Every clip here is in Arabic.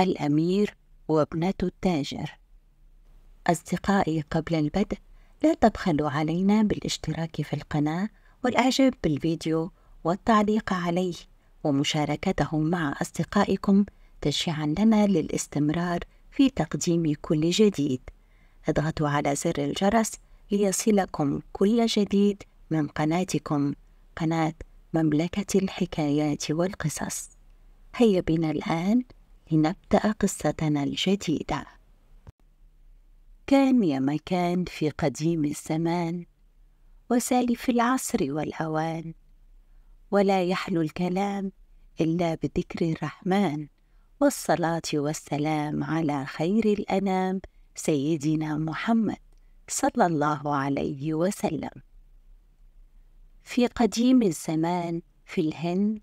الأمير وابنة التاجر أصدقائي قبل البدء لا تبخلوا علينا بالاشتراك في القناة والإعجاب بالفيديو والتعليق عليه ومشاركته مع أصدقائكم تشجيعا لنا للاستمرار في تقديم كل جديد اضغطوا على زر الجرس ليصلكم كل جديد من قناتكم قناة مملكة الحكايات والقصص هيا بنا الآن لنبدأ قصتنا الجديدة كان يا مكان في قديم الزمان وسالف العصر والأوان ولا يحلو الكلام إلا بذكر الرحمن والصلاة والسلام على خير الأنام سيدنا محمد صلى الله عليه وسلم في قديم الزمان في الهند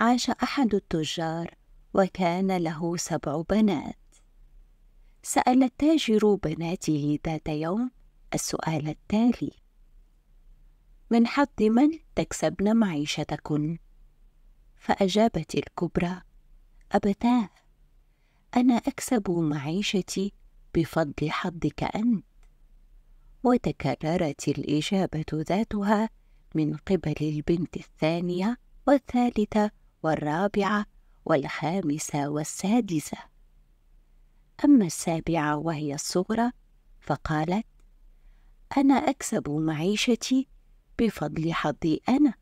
عاش أحد التجار وكان له سبع بنات سأل التاجر بناته ذات يوم السؤال التالي من حظ من تكسبن معيشتكن فأجابت الكبرى أبتاه أنا أكسب معيشتي بفضل حظك أنت وتكررت الإجابة ذاتها من قبل البنت الثانية والثالثة والرابعة والخامسة والسادسة أما السابعة وهي الصغرى فقالت أنا أكسب معيشتي بفضل حظي أنا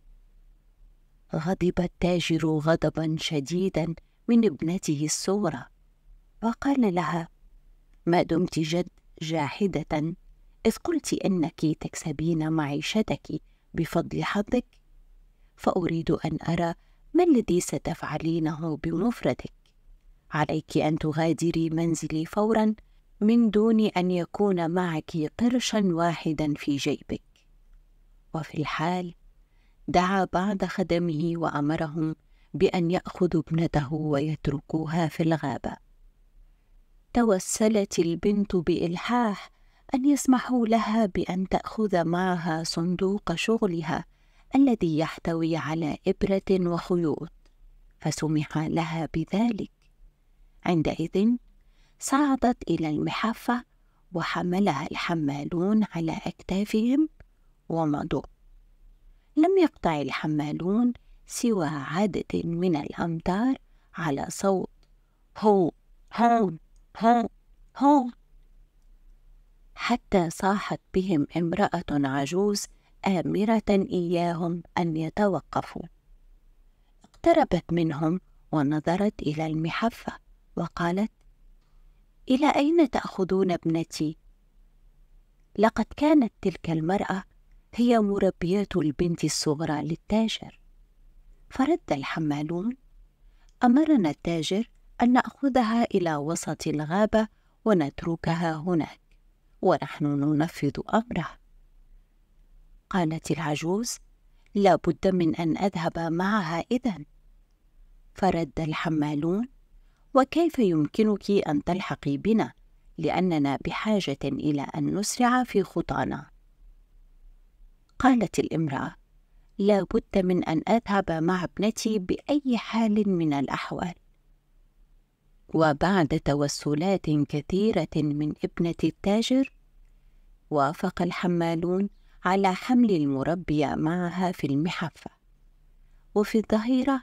غضب التاجر غضبا شديدا من ابنته الصغرى وقال لها ما دمت جد جاحدة إذ قلت أنك تكسبين معيشتك بفضل حظك فأريد أن أرى ما الذي ستفعلينه بمفردك عليك ان تغادري منزلي فورا من دون ان يكون معك قرشا واحدا في جيبك وفي الحال دعا بعض خدمه وامرهم بان ياخذوا ابنته ويتركوها في الغابه توسلت البنت بالحاح ان يسمحوا لها بان تاخذ معها صندوق شغلها الذي يحتوي على إبرة وخيوط فسمح لها بذلك عندئذ صعدت إلى المحافة وحملها الحمالون على أكتافهم ومضوا لم يقطع الحمالون سوى عدد من الأمتار على صوت هو هو هو هو حتى صاحت بهم امرأة عجوز آمرة إياهم أن يتوقفوا اقتربت منهم ونظرت إلى المحفة وقالت إلى أين تأخذون ابنتي؟ لقد كانت تلك المرأة هي مربية البنت الصغرى للتاجر فرد الحمالون أمرنا التاجر أن نأخذها إلى وسط الغابة ونتركها هناك ونحن ننفذ أمره قالت العجوز لابد من أن أذهب معها إذا فرد الحمالون وكيف يمكنك أن تلحقي بنا لأننا بحاجة إلى أن نسرع في خطانا قالت الامرأة لا بد من أن أذهب مع ابنتي بأي حال من الأحوال وبعد توسلات كثيرة من ابنة التاجر وافق الحمالون على حمل المربية معها في المحفة وفي الظهيرة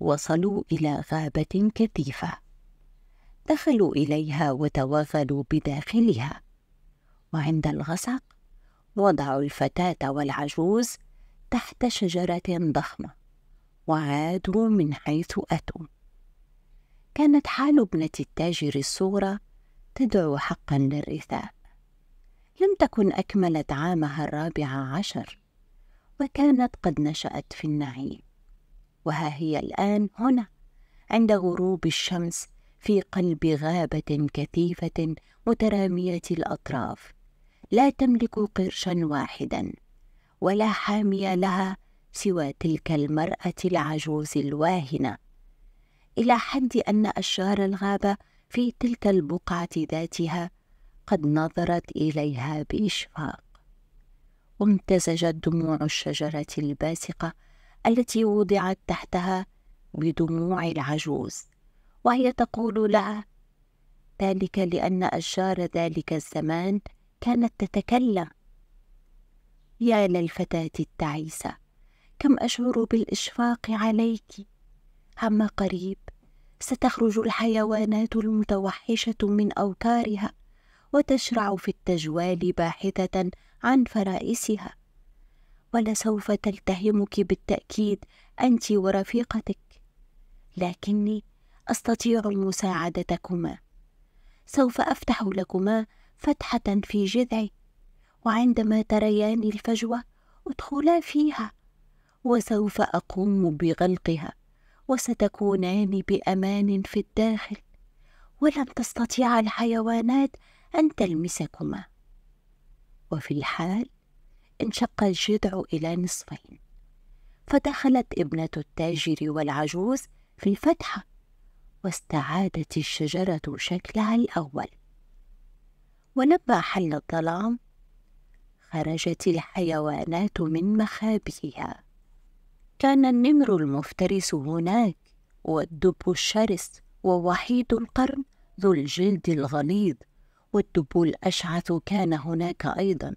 وصلوا إلى غابة كثيفة دخلوا إليها وتوغلوا بداخلها وعند الغسق وضعوا الفتاة والعجوز تحت شجرة ضخمة وعادوا من حيث أتوا كانت حال ابنة التاجر الصغرى تدعو حقا للرثاء لم تكن أكملت عامها الرابع عشر وكانت قد نشأت في النعيم وها هي الآن هنا عند غروب الشمس في قلب غابة كثيفة مترامية الأطراف لا تملك قرشا واحدا ولا حامية لها سوى تلك المرأة العجوز الواهنة إلى حد أن أشجار الغابة في تلك البقعة ذاتها قد نظرت إليها بإشفاق وامتزجت دموع الشجرة الباسقة التي وضعت تحتها بدموع العجوز وهي تقول لها ذلك لأن أشجار ذلك الزمان كانت تتكلم يا للفتاة التعيسة كم أشعر بالإشفاق عليك عما قريب ستخرج الحيوانات المتوحشة من أوكارها وتشرع في التجوال باحثة عن فرائسها ولسوف تلتهمك بالتأكيد أنت ورفيقتك لكني أستطيع مساعدتكما سوف أفتح لكما فتحة في جذعي وعندما تريان الفجوة ادخلا فيها وسوف أقوم بغلقها وستكونان بأمان في الداخل ولن تستطيع الحيوانات أن تلمسكما وفي الحال انشق الجذع إلى نصفين فدخلت ابنة التاجر والعجوز في الفتحة واستعادت الشجرة شكلها الأول ولما حل الظلام خرجت الحيوانات من مخابئها كان النمر المفترس هناك والدب الشرس ووحيد القرن ذو الجلد الغليظ والدب الأشعث كان هناك أيضا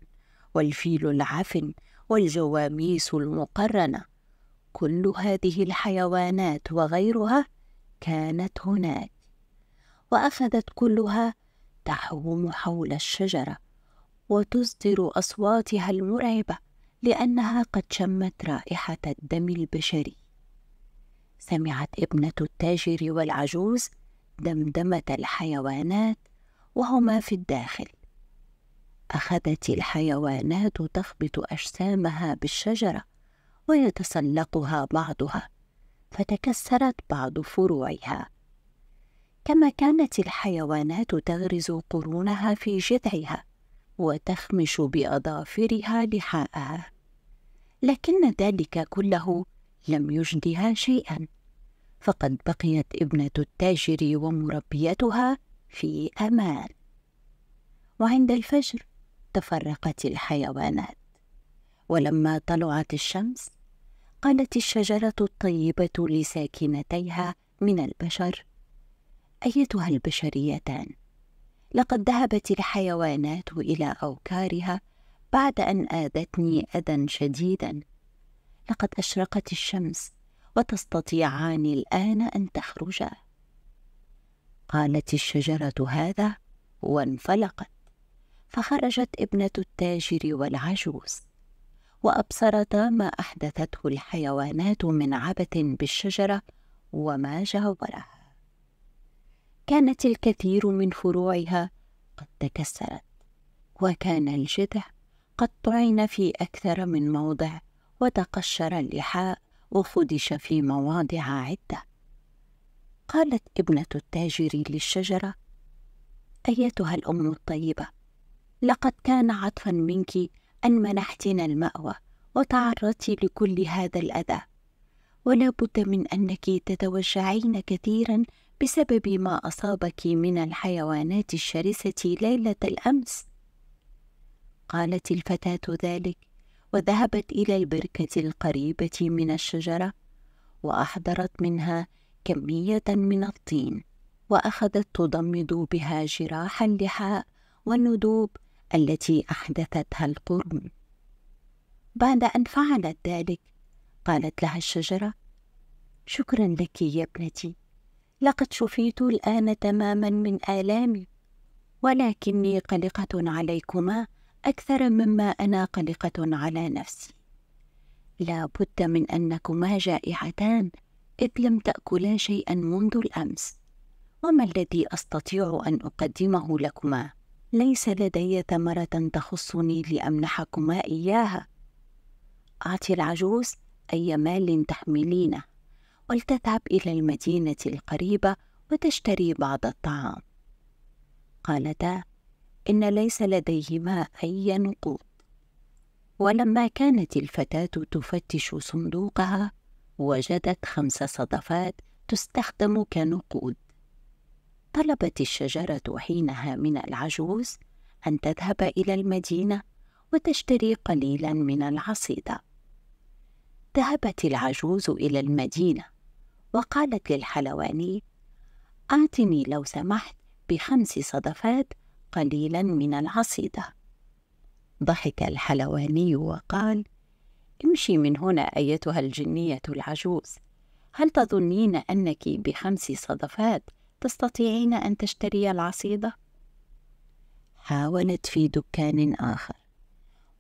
والفيل العفن والجواميس المقرنة كل هذه الحيوانات وغيرها كانت هناك وأخذت كلها تحوم حول الشجرة وتصدر أصواتها المرعبة لأنها قد شمت رائحة الدم البشري سمعت ابنة التاجر والعجوز دمدمة الحيوانات وهما في الداخل اخذت الحيوانات تخبط اجسامها بالشجره ويتسلقها بعضها فتكسرت بعض فروعها كما كانت الحيوانات تغرز قرونها في جذعها وتخمش باظافرها لحاءها لكن ذلك كله لم يجدها شيئا فقد بقيت ابنه التاجر ومربيتها في أمان وعند الفجر تفرقت الحيوانات ولما طلعت الشمس قالت الشجرة الطيبة لساكنتيها من البشر أيتها البشريتان لقد ذهبت الحيوانات إلى أوكارها بعد أن آذتني أذى شديدا لقد أشرقت الشمس وتستطيعان الآن أن تخرجا قالت الشجرة هذا وانفلقت فخرجت ابنة التاجر والعجوز وأبصرتا ما أحدثته الحيوانات من عبث بالشجرة وما جاورها كانت الكثير من فروعها قد تكسرت وكان الجذع قد طعن في أكثر من موضع وتقشر اللحاء وخدش في مواضع عدة قالت ابنة التاجر للشجرة أيتها الأم الطيبة لقد كان عطفا منك أن منحتنا المأوى وتعرضت لكل هذا الأذى ولا بد من أنك تتوجعين كثيرا بسبب ما أصابك من الحيوانات الشرسة ليلة الأمس قالت الفتاة ذلك وذهبت إلى البركة القريبة من الشجرة وأحضرت منها كمية من الطين وأخذت تضمد بها جراح اللحاء والندوب التي أحدثتها القرون بعد أن فعلت ذلك قالت لها الشجرة شكرا لك يا ابنتي لقد شفيت الآن تماما من آلامي ولكني قلقة عليكما أكثر مما أنا قلقة على نفسي لا بد من أنكما جائعتان إذ لم تأكلا شيئا منذ الأمس وما الذي أستطيع أن أقدمه لكما؟ ليس لدي ثمرة تخصني لأمنحكما إياها أعطي العجوز أي مال تحملينه ولتذهب إلى المدينة القريبة وتشتري بعض الطعام قالتا إن ليس لديهما أي نقود ولما كانت الفتاة تفتش صندوقها وجدت خمس صدفات تستخدم كنقود طلبت الشجرة حينها من العجوز أن تذهب إلى المدينة وتشتري قليلا من العصيدة ذهبت العجوز إلى المدينة وقالت للحلواني أعطني لو سمحت بخمس صدفات قليلا من العصيدة ضحك الحلواني وقال امشي من هنا أيتها الجنية العجوز هل تظنين أنك بخمس صدفات تستطيعين أن تشتري العصيدة؟ حاولت في دكان آخر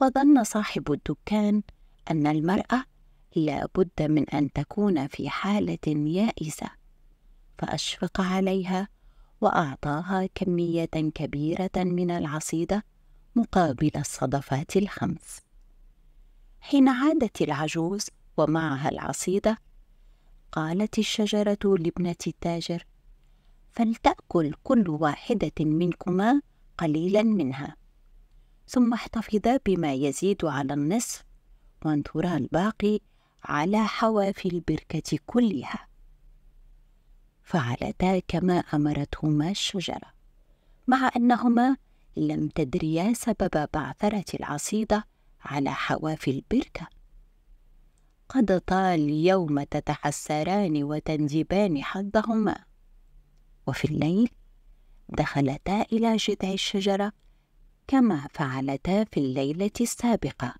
وظن صاحب الدكان أن المرأة لا بد من أن تكون في حالة يائسة فأشفق عليها وأعطاها كمية كبيرة من العصيدة مقابل الصدفات الخمس حين عادت العجوز ومعها العصيدة قالت الشجرة لابنة التاجر فلتأكل كل واحدة منكما قليلا منها ثم احتفظا بما يزيد على النصف وانثرا الباقي على حواف البركة كلها فعلتا كما أمرتهما الشجرة مع أنهما لم تدريا سبب بعثرة العصيدة على حواف البركة قد طال يوم تتحسران وتنجبان حظهما وفي الليل دخلتا إلى جذع الشجرة كما فعلتا في الليلة السابقة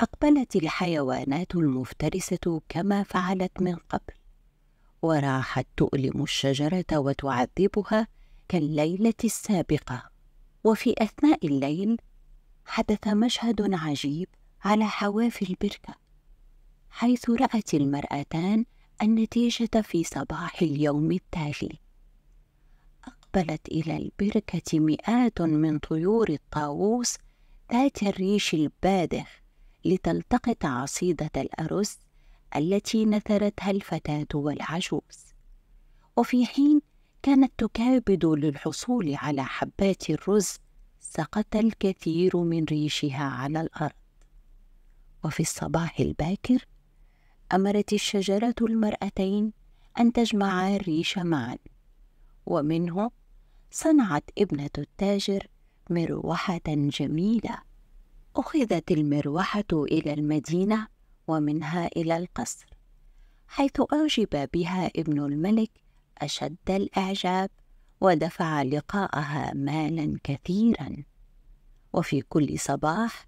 أقبلت الحيوانات المفترسة كما فعلت من قبل وراحت تؤلم الشجرة وتعذبها كالليلة السابقة وفي أثناء الليل حدث مشهد عجيب على حواف البركة حيث رأت المرأتان النتيجة في صباح اليوم التالي أقبلت إلى البركة مئات من طيور الطاووس ذات الريش الباذخ لتلتقط عصيدة الأرز التي نثرتها الفتاة والعجوز وفي حين كانت تكابد للحصول على حبات الرز سقط الكثير من ريشها على الأرض وفي الصباح الباكر أمرت الشجرة المرأتين أن تجمعا الريش معا ومنه صنعت ابنة التاجر مروحة جميلة أخذت المروحة إلى المدينة ومنها إلى القصر حيث أعجب بها ابن الملك أشد الإعجاب ودفع لقاءها مالا كثيرا وفي كل صباح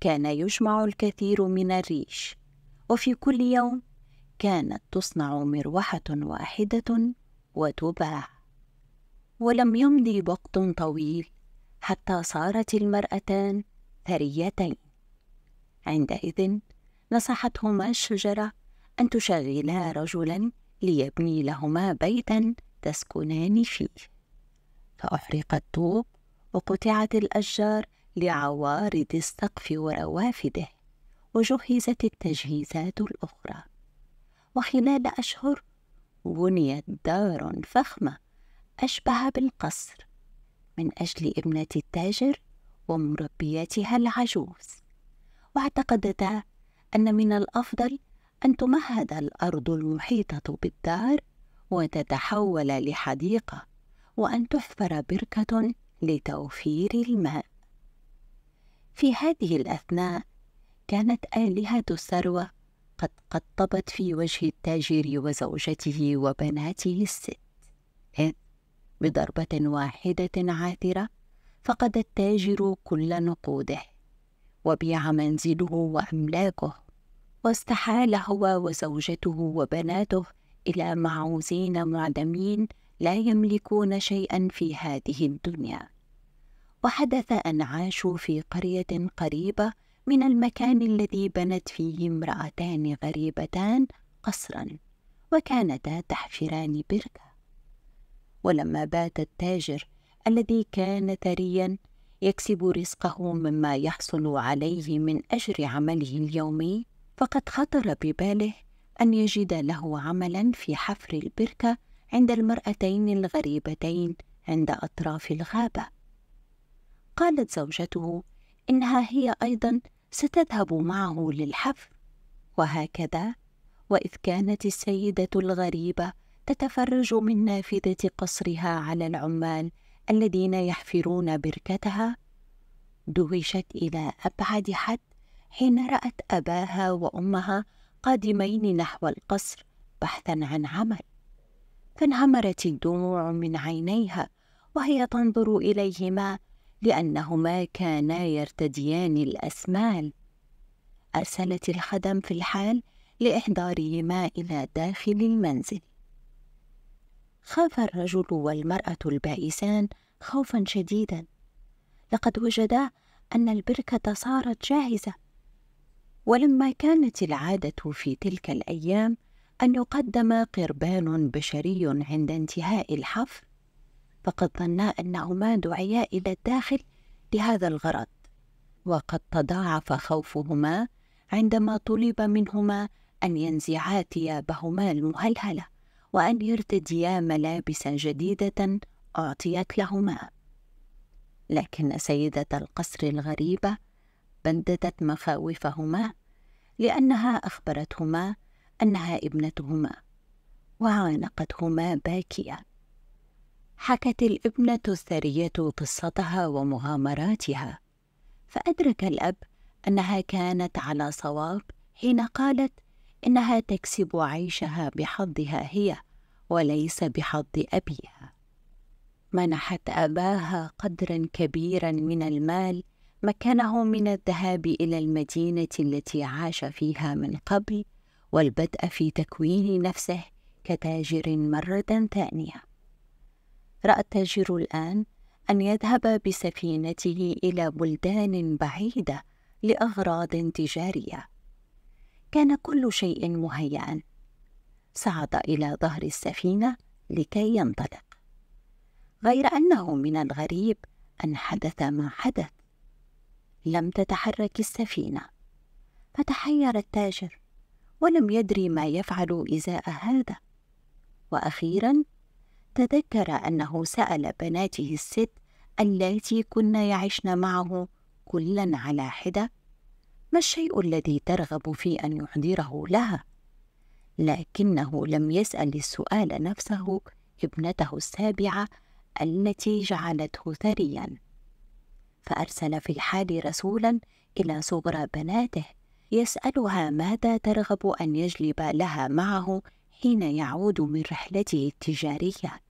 كان يجمع الكثير من الريش وفي كل يوم كانت تصنع مروحه واحده وتباع ولم يمضي وقت طويل حتى صارت المرأتان ثريتين عندئذ نصحتهما الشجرة أن تشغلا رجلا ليبني لهما بيتا تسكنان فيه فأحرق الطوب وقطعت الأشجار لعوارض السقف وروافده وجهزت التجهيزات الأخرى وخلال أشهر بنيت دار فخمة أشبه بالقصر من أجل ابنة التاجر ومربيتها العجوز واعتقدتا أن من الأفضل أن تمهد الأرض المحيطة بالدار وتتحول لحديقة وأن تحفر بركة لتوفير الماء في هذه الأثناء كانت آلهة الثروة قد قطبت في وجه التاجر وزوجته وبناته الست إذ إيه؟ بضربة واحدة عاثرة فقد التاجر كل نقوده وبيع منزله وأملاكه واستحال هو وزوجته وبناته إلى معوزين معدمين لا يملكون شيئا في هذه الدنيا وحدث أن عاشوا في قرية قريبة من المكان الذي بنت فيه امرأتان غريبتان قصرا وكانتا تحفران بركة ولما بات التاجر الذي كان ثريا يكسب رزقه مما يحصل عليه من أجر عمله اليومي فقد خطر بباله أن يجد له عملا في حفر البركة عند المرأتين الغريبتين عند أطراف الغابة. قالت زوجته: إنها هي أيضا ستذهب معه للحفر، وهكذا، وإذ كانت السيدة الغريبة تتفرج من نافذة قصرها على العمال الذين يحفرون بركتها، دهشت إلى أبعد حد حين رأت أباها وأمها قادمين نحو القصر بحثا عن عمل فانهمرت الدموع من عينيها وهي تنظر اليهما لانهما كانا يرتديان الاسمال ارسلت الخدم في الحال لاحضارهما الى داخل المنزل خاف الرجل والمراه البائسان خوفا شديدا لقد وجدا ان البركه صارت جاهزه ولما كانت العادة في تلك الأيام أن يقدم قربان بشري عند انتهاء الحفر فقد ظنا أنهما دعيا إلى الداخل لهذا الغرض وقد تضاعف خوفهما عندما طلب منهما أن ينزعا ثيابهما المهلهلة وأن يرتديا ملابس جديدة أعطيت لهما لكن سيدة القصر الغريبة بنددت مخاوفهما لأنها أخبرتهما أنها ابنتهما وعانقتهما باكيا حكت الابنة الثرية قصتها ومغامراتها فأدرك الأب أنها كانت على صواب حين قالت إنها تكسب عيشها بحظها هي وليس بحظ أبيها منحت أباها قدرا كبيرا من المال مكنه من الذهاب إلى المدينة التي عاش فيها من قبل والبدء في تكوين نفسه كتاجر مرة ثانية. رأى التاجر الآن أن يذهب بسفينته إلى بلدان بعيدة لأغراض تجارية. كان كل شيء مهيئًا. صعد إلى ظهر السفينة لكي ينطلق. غير أنه من الغريب أن حدث ما حدث. لم تتحرك السفينة فتحير التاجر ولم يدري ما يفعل إزاء هذا وأخيرا تذكر أنه سأل بناته الست اللاتي كن يعشن معه كلا على حدة ما الشيء الذي ترغب في أن يحضره لها لكنه لم يسأل السؤال نفسه ابنته السابعة التي جعلته ثريا فأرسل في الحال رسولا إلى صغرى بناته يسألها ماذا ترغب أن يجلب لها معه حين يعود من رحلته التجارية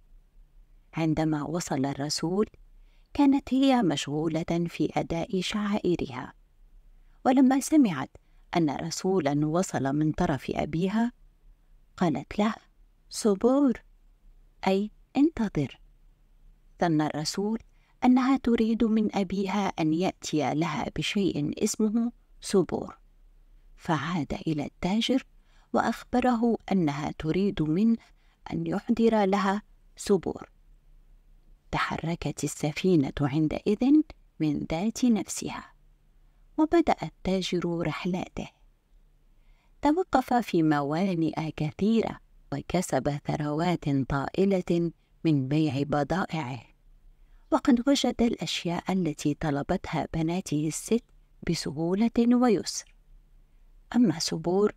عندما وصل الرسول كانت هي مشغولة في أداء شعائرها ولما سمعت أن رسولا وصل من طرف أبيها قالت له صبور أي انتظر ظن الرسول أنها تريد من أبيها أن يأتي لها بشيء اسمه سبور فعاد إلى التاجر وأخبره أنها تريد منه أن يحضر لها سبور تحركت السفينة عندئذ من ذات نفسها وبدأ التاجر رحلاته توقف في موانئ كثيرة وكسب ثروات طائلة من بيع بضائعه وقد وجد الأشياء التي طلبتها بناته الست بسهولة ويسر أما سبور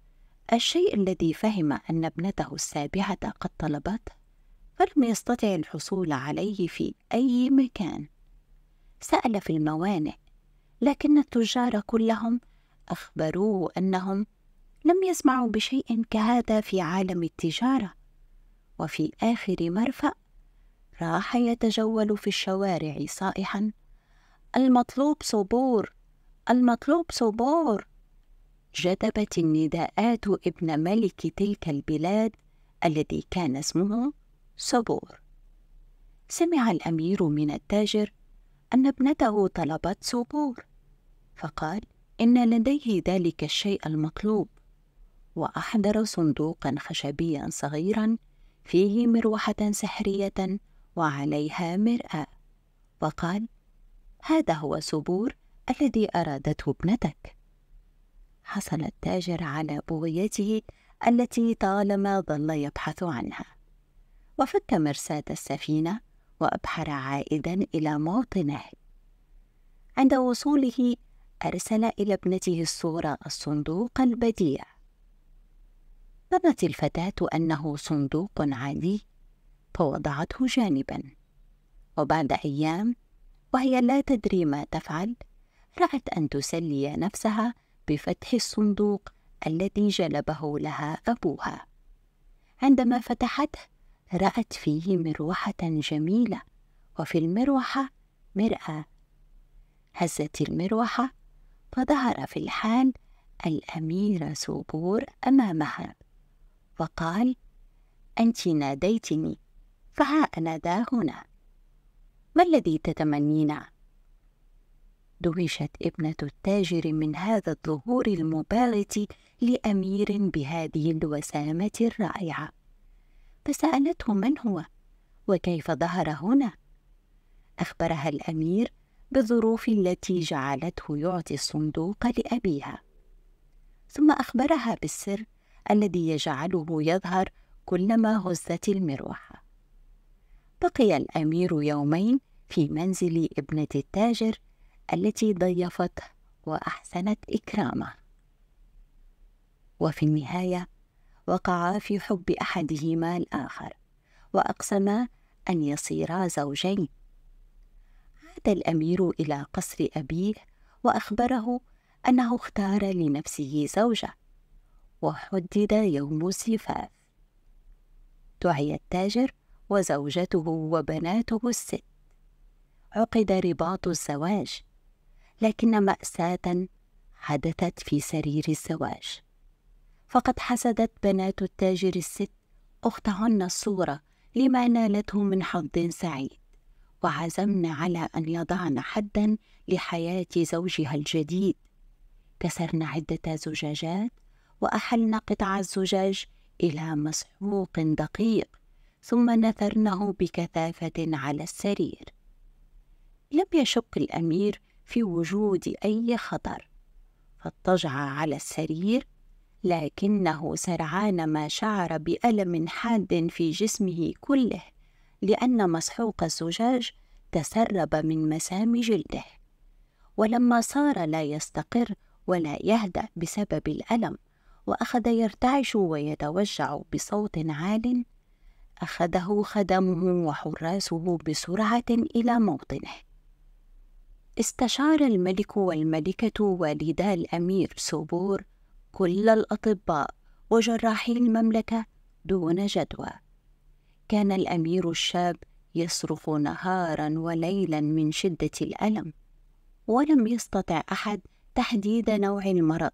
الشيء الذي فهم أن ابنته السابعة قد طلبته فلم يستطع الحصول عليه في أي مكان سأل في الموانئ لكن التجار كلهم أخبروه أنهم لم يسمعوا بشيء كهذا في عالم التجارة وفي آخر مرفأ راح يتجول في الشوارع صائحا المطلوب صبور المطلوب صبور جذبت النداءات ابن ملك تلك البلاد الذي كان اسمه صبور سمع الامير من التاجر ان ابنته طلبت صبور فقال ان لديه ذلك الشيء المطلوب واحضر صندوقا خشبيا صغيرا فيه مروحه سحريه وعليها مرآة وقال هذا هو سبور الذي أرادته ابنتك حصل التاجر على بغيته التي طالما ظل يبحث عنها وفك مرساة السفينة وأبحر عائدا إلى موطنه عند وصوله أرسل إلى ابنته الصغرى الصندوق البديع ظنت الفتاة أنه صندوق عادي فوضعته جانبا وبعد أيام وهي لا تدري ما تفعل رأت أن تسلي نفسها بفتح الصندوق الذي جلبه لها أبوها عندما فتحته رأت فيه مروحة جميلة وفي المروحة مرأة هزت المروحة فظهر في الحال الأمير سوبور أمامها وقال أنت ناديتني فها أنا ذا هنا ما الذي تتمنينه دهشت ابنة التاجر من هذا الظهور المباغت لأمير بهذه الوسامة الرائعة فسألته من هو وكيف ظهر هنا أخبرها الأمير بالظروف التي جعلته يعطي الصندوق لأبيها ثم أخبرها بالسر الذي يجعله يظهر كلما هزت المروحة بقي الأمير يومين في منزل ابنة التاجر التي ضيفته وأحسنت إكرامه وفي النهاية وقعا في حب أحدهما الآخر وأقسما أن يصيرا زوجين عاد الأمير إلى قصر أبيه وأخبره أنه اختار لنفسه زوجة وحدد يوم الزفاف دعي التاجر وزوجته وبناته الست عقد رباط الزواج لكن ماساه حدثت في سرير الزواج فقد حسدت بنات التاجر الست اختهن الصوره لما نالته من حظ سعيد وعزمن على ان يضعن حدا لحياه زوجها الجديد كسرن عده زجاجات واحلن قطع الزجاج الى مسحوق دقيق ثم نثرنه بكثافة على السرير لم يشك الأمير في وجود أي خطر فاضطجع على السرير لكنه سرعان ما شعر بألم حاد في جسمه كله لأن مسحوق الزجاج تسرب من مسام جلده ولما صار لا يستقر ولا يهدأ بسبب الألم وأخذ يرتعش ويتوجع بصوت عال أخذه خدمه وحراسه بسرعة إلى موطنه استشار الملك والملكة والدا الأمير سوبور كل الأطباء وجراحي المملكة دون جدوى كان الأمير الشاب يصرخ نهارا وليلا من شدة الألم ولم يستطع أحد تحديد نوع المرض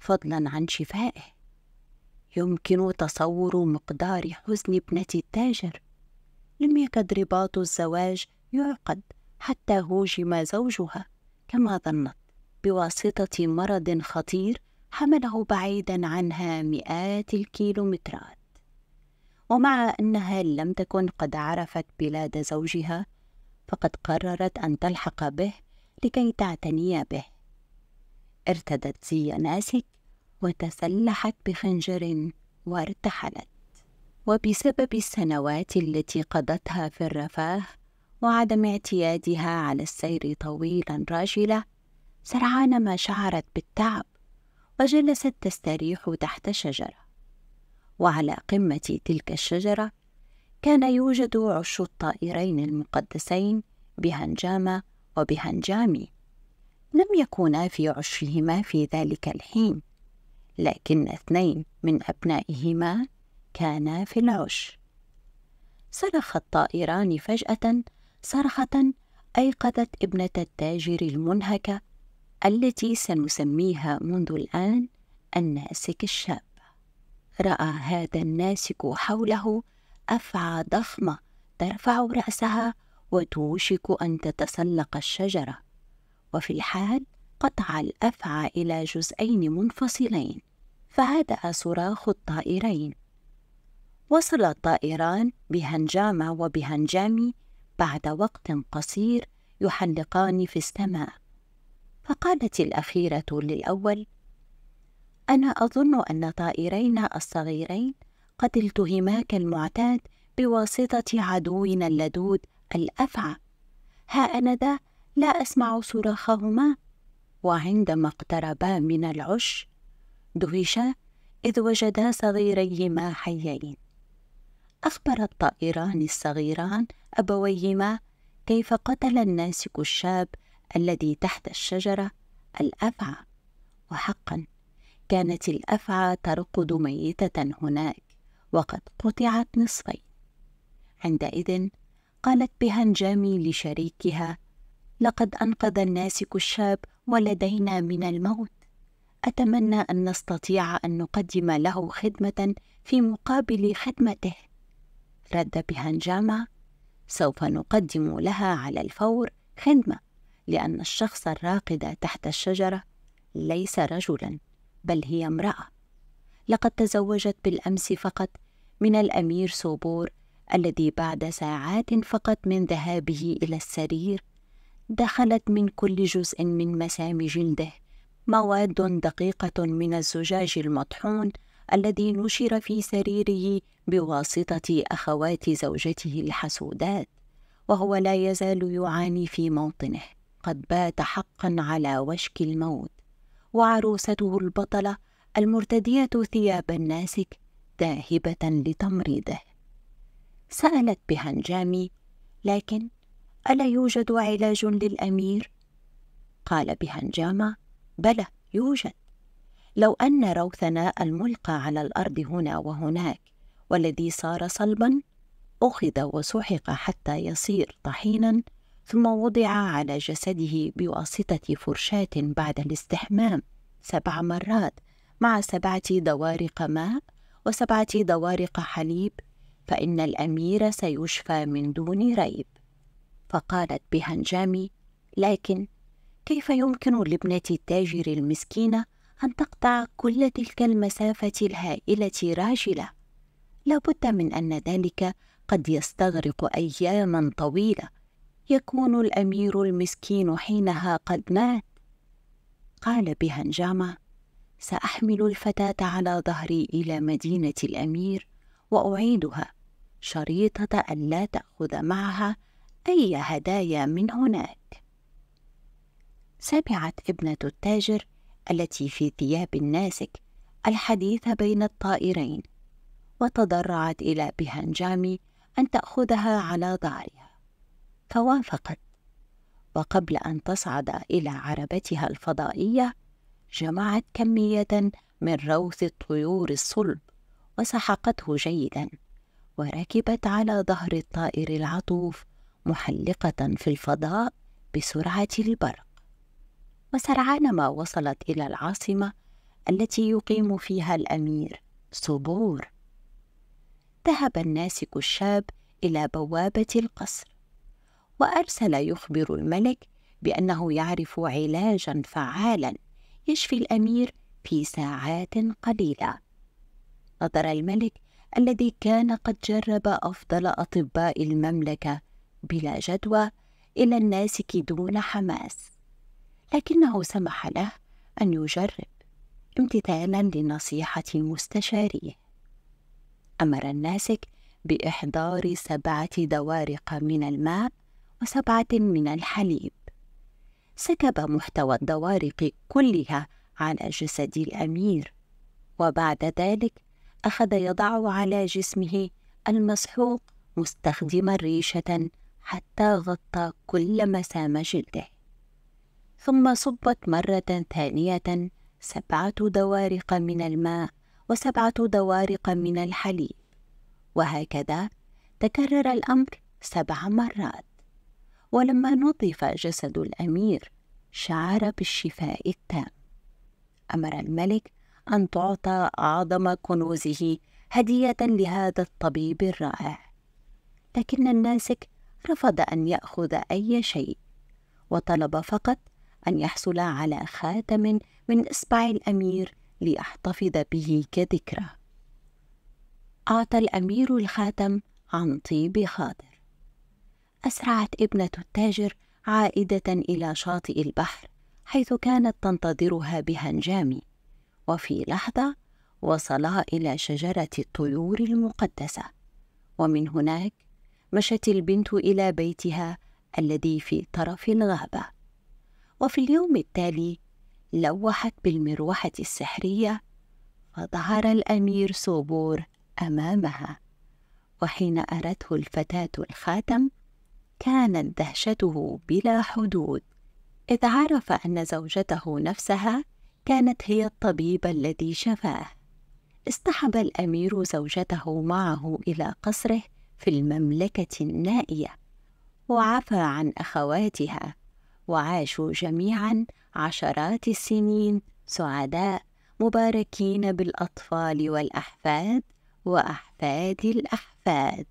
فضلا عن شفائه يمكن تصور مقدار حزن ابنة التاجر لم يكد رباط الزواج يعقد حتى هوجم زوجها كما ظنت بواسطة مرض خطير حمله بعيدا عنها مئات الكيلومترات ومع أنها لم تكن قد عرفت بلاد زوجها فقد قررت أن تلحق به لكي تعتني به ارتدت زي ناسك وتسلحت بخنجر وارتحلت وبسبب السنوات التي قضتها في الرفاه وعدم اعتيادها على السير طويلا راجله سرعان ما شعرت بالتعب وجلست تستريح تحت شجره وعلى قمه تلك الشجره كان يوجد عش الطائرين المقدسين بهنجامه وبهنجامي لم يكونا في عشهما في ذلك الحين لكن اثنين من أبنائهما كانا في العش صرخ الطائران فجأة صرخة أيقظت ابنة التاجر المنهكة التي سنسميها منذ الآن الناسك الشاب رأى هذا الناسك حوله أفعى ضخمة ترفع رأسها وتوشك أن تتسلق الشجرة وفي الحال قطع الأفعى إلى جزئين منفصلين فهدأ صراخ الطائرين وصل الطائران بهنجامة وبهنجامي بعد وقت قصير يحلقان في السماء فقالت الأخيرة للأول أنا أظن أن طائرين الصغيرين قد التهما كالمعتاد بواسطة عدونا اللدود الأفعى هأنذا لا أسمع صراخهما وعندما اقتربا من العش دهشا إذ وجدا صغيريهما حيين أخبر الطائران الصغيران أبويهما كيف قتل الناسك الشاب الذي تحت الشجرة الأفعى وحقا كانت الأفعى ترقد ميتة هناك وقد قطعت نصفين عندئذ قالت بهنجامي لشريكها لقد أنقذ الناسك الشاب ولدينا من الموت أتمنى أن نستطيع أن نقدم له خدمة في مقابل خدمته رد بهنجامة سوف نقدم لها على الفور خدمة لأن الشخص الراقد تحت الشجرة ليس رجلا بل هي امرأة لقد تزوجت بالأمس فقط من الأمير سوبور الذي بعد ساعات فقط من ذهابه إلى السرير دخلت من كل جزء من مسام جلده مواد دقيقة من الزجاج المطحون الذي نشر في سريره بواسطة أخوات زوجته الحسودات وهو لا يزال يعاني في موطنه قد بات حقا على وشك الموت وعروسته البطلة المرتدية ثياب الناسك ذاهبة لتمريضه سألت بهنجامي لكن ألا يوجد علاج للأمير؟ قال بهنجامة: بلى يوجد، لو أن روثنا الملقى على الأرض هنا وهناك، والذي صار صلبا، أخذ وسحق حتى يصير طحينا، ثم وضع على جسده بواسطة فرشاة بعد الاستحمام سبع مرات، مع سبعة دوارق ماء وسبعة دوارق حليب، فإن الأمير سيشفى من دون ريب. فقالت بهنجامي لكن كيف يمكن لابنة التاجر المسكينة أن تقطع كل تلك المسافة الهائلة راجلة؟ لابد من أن ذلك قد يستغرق أياما طويلة يكون الأمير المسكين حينها قد مات قال بهنجامة سأحمل الفتاة على ظهري إلى مدينة الأمير وأعيدها شريطة ان لا تأخذ معها أي هدايا من هناك سمعت ابنة التاجر التي في ثياب الناسك الحديث بين الطائرين وتضرعت إلى بهنجامي أن تأخذها على ظهرها فوافقت وقبل أن تصعد إلى عربتها الفضائية جمعت كمية من روث الطيور الصلب وسحقته جيدا وركبت على ظهر الطائر العطوف محلقة في الفضاء بسرعة البرق وسرعان ما وصلت إلى العاصمة التي يقيم فيها الأمير صبور ذهب الناسك الشاب إلى بوابة القصر وأرسل يخبر الملك بأنه يعرف علاجا فعالا يشفي الأمير في ساعات قليلة نظر الملك الذي كان قد جرب أفضل أطباء المملكة بلا جدوى إلى الناسك دون حماس لكنه سمح له أن يجرب امتثالا لنصيحة مستشاريه أمر الناسك بإحضار سبعة دوارق من الماء وسبعة من الحليب سكب محتوى الدوارق كلها على جسد الأمير وبعد ذلك أخذ يضع على جسمه المسحوق مستخدما ريشة حتى غطى كل مسام جلده ثم صبت مرة ثانية سبعة دوارق من الماء وسبعة دوارق من الحليب وهكذا تكرر الأمر سبع مرات ولما نظف جسد الأمير شعر بالشفاء التام أمر الملك أن تعطى أعظم كنوزه هدية لهذا الطبيب الرائع لكن الناسك رفض أن يأخذ أي شيء وطلب فقط أن يحصل على خاتم من إصبع الأمير ليحتفظ به كذكرى أعطى الأمير الخاتم عن طيب خاطر أسرعت ابنة التاجر عائدة إلى شاطئ البحر حيث كانت تنتظرها بهنجام وفي لحظة وصلا إلى شجرة الطيور المقدسة ومن هناك مشت البنت إلى بيتها الذي في طرف الغابة وفي اليوم التالي لوحت بالمروحة السحرية فظهر الأمير صوبور أمامها وحين أرته الفتاة الخاتم كانت دهشته بلا حدود إذ عرف أن زوجته نفسها كانت هي الطبيب الذي شفاه استحب الأمير زوجته معه إلى قصره في المملكة النائية وعفى عن أخواتها وعاشوا جميعا عشرات السنين سعداء مباركين بالأطفال والأحفاد وأحفاد الأحفاد